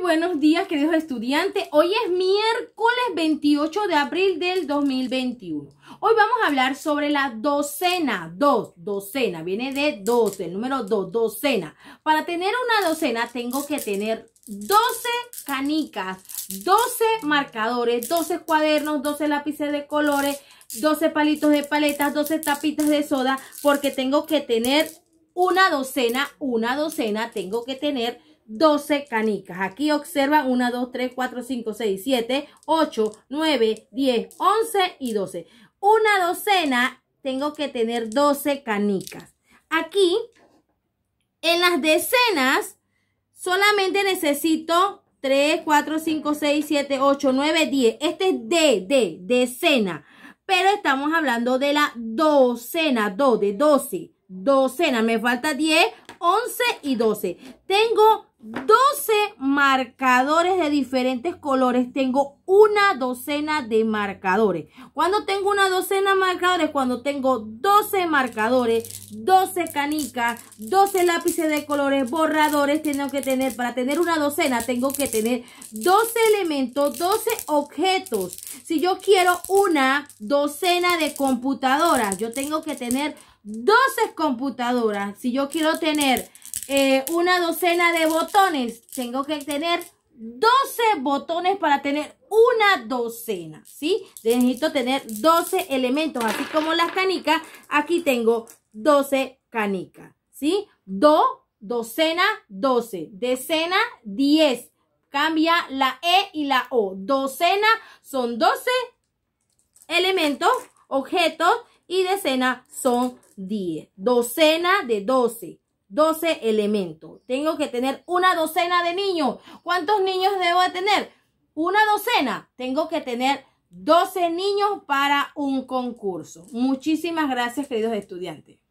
buenos días, queridos estudiantes. Hoy es miércoles 28 de abril del 2021. Hoy vamos a hablar sobre la docena, dos, docena, viene de 12, el número 2, docena. Para tener una docena tengo que tener 12 canicas, 12 marcadores, 12 cuadernos, 12 lápices de colores, 12 palitos de paletas, 12 tapitas de soda, porque tengo que tener una docena, una docena, tengo que tener 12 canicas. Aquí observa, 1, 2, 3, 4, 5, 6, 7, 8, 9, 10, 11 y 12. Una docena tengo que tener 12 canicas. Aquí, en las decenas, solamente necesito 3, 4, 5, 6, 7, 8, 9, 10. Este es de, de, decena. Pero estamos hablando de la docena, do de 12. Docena, me falta 10, 11 y 12. Tengo 12 marcadores de diferentes colores. Tengo una docena de marcadores. Cuando tengo una docena de marcadores, cuando tengo 12 marcadores, 12 canicas, 12 lápices de colores, borradores, tengo que tener, para tener una docena, tengo que tener 12 elementos, 12 objetos. Si yo quiero una docena de computadoras, yo tengo que tener 12 computadoras. Si yo quiero tener eh, una docena de botones. Tengo que tener 12 botones para tener una docena, ¿sí? Necesito tener 12 elementos, así como las canicas. Aquí tengo 12 canicas, ¿sí? Do, docena, 12. Decena, 10. Cambia la E y la O. Docena son 12 elementos, objetos, y decena son 10. Docena de 12. 12 elementos. Tengo que tener una docena de niños. ¿Cuántos niños debo de tener? Una docena. Tengo que tener 12 niños para un concurso. Muchísimas gracias, queridos estudiantes.